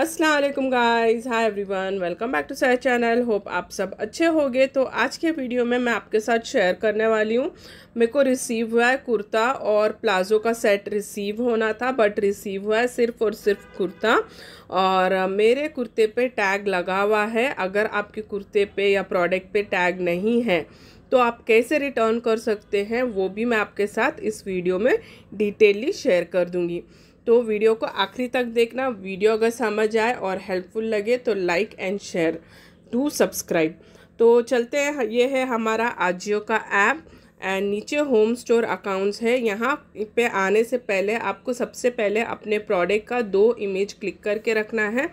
Aslam guys hi everyone welcome back to side channel hope आप सब अच्छे होंगे तो आज के वीडियो में मैं आपके साथ शेयर करने वाली हूँ मेरे को रिसीव हुआ है कुर्ता और प्लाज़ो का सेट रिसीव होना था बट रिसीव हुआ है सिर्फ और सिर्फ कुर्ता और मेरे कुर्ते पे टैग लगा हुआ है अगर आपके कुर्ते पे या प्रोडक्ट पे टैग नहीं है तो आप कैसे रिटर्न कर सकते हैं वो भी मैं आपके साथ इस वीडियो में डिटेली शेयर कर दूँगी तो वीडियो को आखिरी तक देखना वीडियो अगर समझ आए और हेल्पफुल लगे तो like and share to subscribe तो चलते हैं ये है हमारा आजियो का ऐप एंड नीचे होम स्टोर अकाउंट्स है यहाँ पे आने से पहले आपको सबसे पहले अपने प्रोडक्ट का दो इमेज क्लिक करके रखना है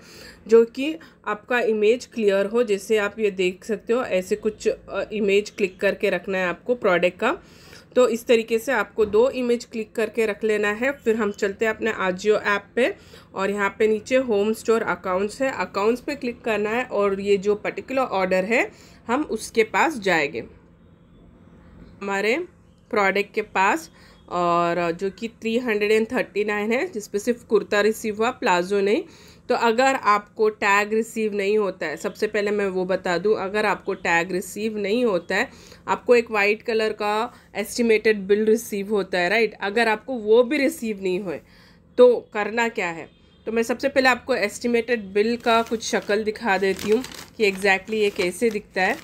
जो कि आपका इमेज क्लियर हो जैसे आप ये देख सकते हो ऐसे कुछ इमेज क्लिक करके रखना है आपको प्रोडक्ट का तो इस तरीके से आपको दो इमेज क्लिक करके रख लेना है फिर हम चलते हैं अपने आजियो ऐप पे और यहाँ पे नीचे होम स्टोर अकाउंट्स है अकाउंट्स पे क्लिक करना है और ये जो पर्टिकुलर ऑर्डर है हम उसके पास जाएंगे हमारे प्रोडक्ट के पास और जो कि three hundred and thirty nine है जिसपे सिर्फ कुर्ता रिसीव हुआ प्लाजो नहीं तो अगर आपको टैग रिसीव नहीं होता है सबसे पहले मैं वो बता दूं अगर आपको टैग रिसीव नहीं होता है आपको एक वाइट कलर का एस्टिमेटेड बिल रिसीव होता है राइट अगर आपको वो भी रिसीव नहीं हो तो करना क्या है तो मैं सबसे पहले आपको एस्टिमेटेड बिल का कुछ शक्ल दिखा देती हूँ कि एग्जैक्टली exactly ये कैसे दिखता है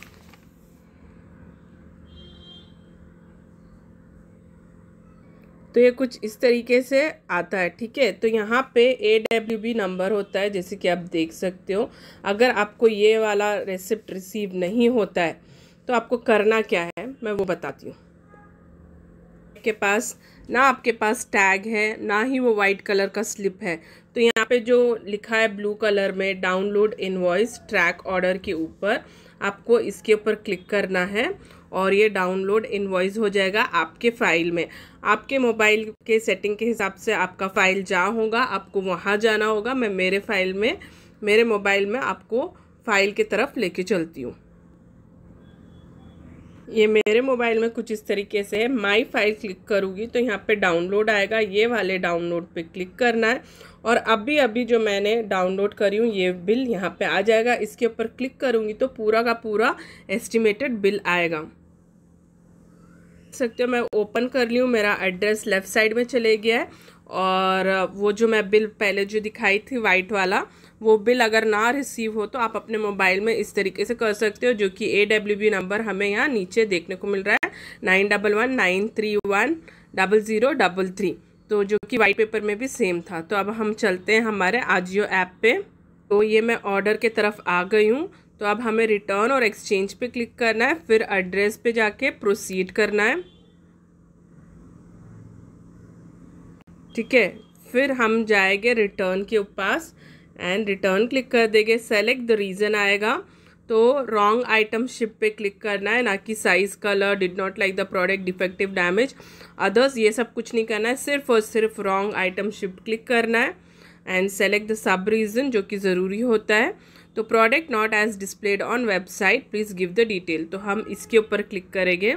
तो ये कुछ इस तरीके से आता है ठीक है तो यहाँ पे ए डब्ल्यू बी नंबर होता है जैसे कि आप देख सकते हो अगर आपको ये वाला रिसिप्ट रिसीव नहीं होता है तो आपको करना क्या है मैं वो बताती हूँ आपके पास ना आपके पास टैग है ना ही वो वाइट कलर का स्लिप है तो यहाँ पे जो लिखा है ब्लू कलर में डाउनलोड इनवॉइस ट्रैक ऑर्डर के ऊपर आपको इसके ऊपर क्लिक करना है और ये डाउनलोड इन्वॉइस हो जाएगा आपके फ़ाइल में आपके मोबाइल के सेटिंग के हिसाब से आपका फ़ाइल जहाँ होगा आपको वहाँ जाना होगा मैं मेरे फ़ाइल में मेरे मोबाइल में आपको फ़ाइल की तरफ लेके चलती हूँ ये मेरे मोबाइल में कुछ इस तरीके से है माई फाइल क्लिक करूँगी तो यहाँ पे डाउनलोड आएगा ये वाले डाउनलोड पे क्लिक करना है और अभी अभी जो मैंने डाउनलोड करी हूँ ये बिल यहाँ पे आ जाएगा इसके ऊपर क्लिक करूँगी तो पूरा का पूरा एस्टिमेटेड बिल आएगा सकते हो मैं ओपन कर ली हूँ मेरा एड्रेस लेफ़्ट साइड में चले गया है और वो जो मैं बिल पहले जो दिखाई थी वाइट वाला वो बिल अगर ना रिसीव हो तो आप अपने मोबाइल में इस तरीके से कर सकते हो जो कि ए डब्ल्यू बी नंबर हमें यहाँ नीचे देखने को मिल रहा है nine double one nine three one double zero double three तो जो कि वाइट पेपर में भी सेम था तो अब हम चलते हैं हमारे आजियो ऐप पे तो ये मैं ऑर्डर के तरफ आ गई हूँ तो अब हमें रिटर्न और एक्सचेंज पे क्लिक करना है फिर एड्रेस पे जाके प्रोसीड करना है ठीक है फिर हम जाएंगे रिटर्न के पास एंड रिटर्न क्लिक कर देंगे सेलेक्ट द रीज़न आएगा तो रॉन्ग आइटम शिप पे क्लिक करना है ना कि size colour did not like the product defective damage others ये सब कुछ नहीं करना है सिर्फ और सिर्फ रॉन्ग आइटम शिप क्लिक करना है and select the sub reason जो कि ज़रूरी होता है तो product not as displayed on website please give the detail तो हम इसके ऊपर क्लिक करेंगे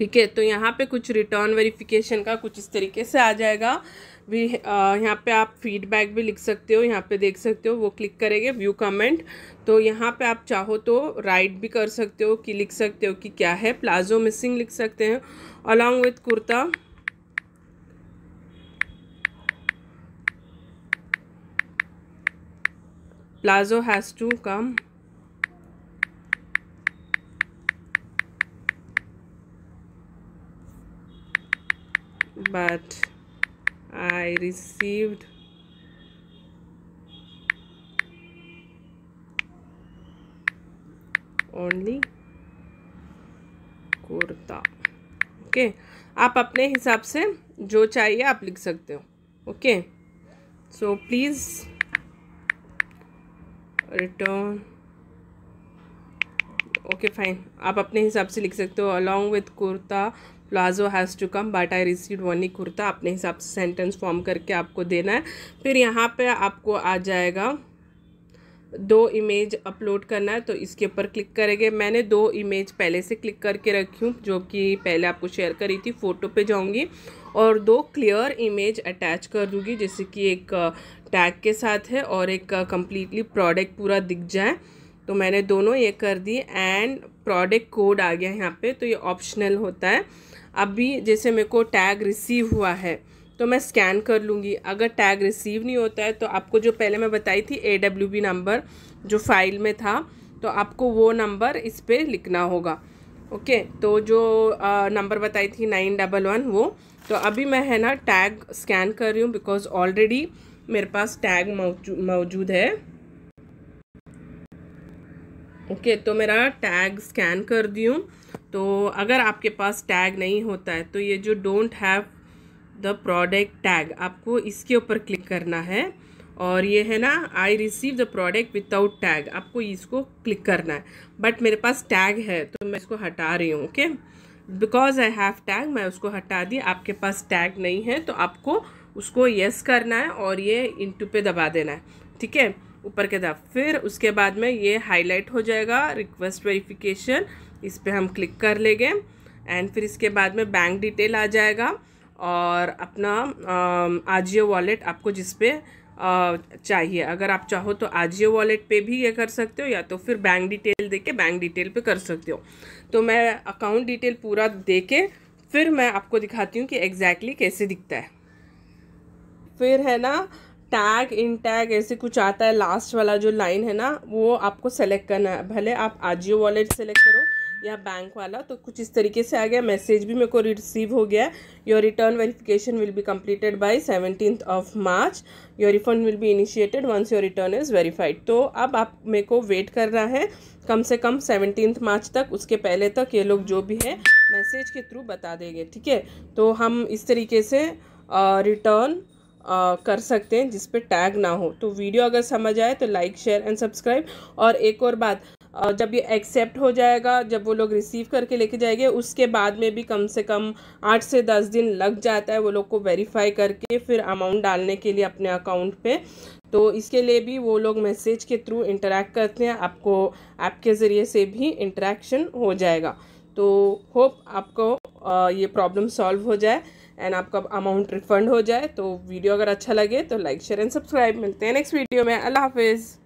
ठीक है तो यहाँ पे कुछ रिटर्न वेरिफिकेशन का कुछ इस तरीके से आ जाएगा भी यहाँ पे आप फीडबैक भी लिख सकते हो यहाँ पे देख सकते हो वो क्लिक करेंगे व्यू कमेंट तो यहाँ पे आप चाहो तो राइट भी कर सकते हो कि लिख सकते हो कि क्या है प्लाजो मिसिंग लिख सकते हैं along with kurta palazzo has to come but I received only kurta okay आप अपने हिसाब से जो चाहिए आप लिख सकते हो okay so please return okay fine आप अपने हिसाब से लिख सकते हो along with kurta palazzo has to come but I receive only kurta अपने हिसाब से सेंटेंस फॉर्म करके आपको देना है फिर यहाँ पे आपको आ जाएगा दो इमेज अपलोड करना है तो इसके ऊपर क्लिक करेंगे मैंने दो इमेज पहले से क्लिक करके रखी हूँ जो कि पहले आपको शेयर करी थी फ़ोटो पे जाऊँगी और दो क्लियर इमेज अटैच कर दूँगी जैसे कि एक टैग के साथ है और एक कम्प्लीटली प्रोडक्ट पूरा दिख जाए तो मैंने दोनों ये कर दी एंड प्रोडक्ट कोड आ गया यहाँ पे तो ये ऑप्शनल होता है अभी जैसे मेरे को टैग रिसीव हुआ है तो मैं स्कैन कर लूँगी अगर टैग रिसीव नहीं होता है तो आपको जो पहले मैं बताई थी ए डब्ल्यू बी नंबर जो फाइल में था तो आपको वो नंबर इस पर लिखना होगा ओके तो जो नंबर बताई थी नाइन डबल वन वो तो अभी मैं है ना टैग स्कैन कर रही हूँ बिकॉज ऑलरेडी मेरे पास टैग मौजूद है ओके okay, तो मेरा टैग स्कैन कर दी हूँ तो अगर आपके पास टैग नहीं होता है तो ये जो don't have the product tag आपको इसके ऊपर क्लिक करना है और ये है ना I receive the product without tag आपको इसको क्लिक करना है बट मेरे पास टैग है तो मैं इसको हटा रही हूँ okay because I have tag मैं उसको हटा दी आपके पास टैग नहीं है तो आपको उसको यस करना है और ये इंटू पे दबा देना है ठीक है ऊपर के दब फिर उसके बाद में ये हाईलाइट हो जाएगा रिक्वेस्ट वेरिफिकेशन इस पर हम क्लिक कर लेंगे एंड फिर इसके बाद में बैंक डिटेल आ जाएगा और अपना आजियो वॉलेट आपको जिस पे चाहिए अगर आप चाहो तो आजियो वॉलेट पे भी ये कर सकते हो या तो फिर बैंक डिटेल दे के बैंक डिटेल पे कर सकते हो तो मैं अकाउंट डिटेल पूरा दे के फिर मैं आपको दिखाती हूँ कि एग्जैक्टली exactly कैसे दिखता है फिर है ना टैग इन टैग ऐसे कुछ आता है लास्ट वाला जो लाइन है ना वो आपको सेलेक्ट करना है भले आप आजियो वॉलेट सेलेक्ट करो या बैंक वाला तो कुछ इस तरीके से आ गया मैसेज भी मेरे को रिसीव हो गया your return verification will be completed by seventeen of March your refund will be initiated once your return is verified तो अब आप मेरे को वेट करना है कम से कम सेवनटीन मार्च तक उसके पहले तक ये लोग जो भी है मैसेज के थ्रू बता देंगे ठीक है तो हम इस तरीके से रिटर्न आ, कर सकते हैं जिस टैग ना हो तो वीडियो अगर समझ आए तो लाइक शेयर एंड सब्सक्राइब और एक और बात जब ये एक्सेप्ट हो जाएगा जब वो लोग रिसीव करके लेके जाएंगे उसके बाद में भी कम से कम आठ से दस दिन लग जाता है वो लोग को वेरीफाई करके फिर अमाउंट डालने के लिए अपने अकाउंट पे तो इसके लिए भी वो लोग मैसेज के थ्रू इंटरेक्ट करते हैं आपको ऐप के ज़रिए से भी इंटरेक्शन हो जाएगा तो होप आपको ये प्रॉब्लम सॉल्व हो जाए एंड आपका अमाउंट रिफंड हो जाए तो वीडियो अगर अच्छा लगे तो लाइक शेयर एंड सब्सक्राइब मिलते हैं नेक्स्ट वीडियो में अल्लाह हाफिज़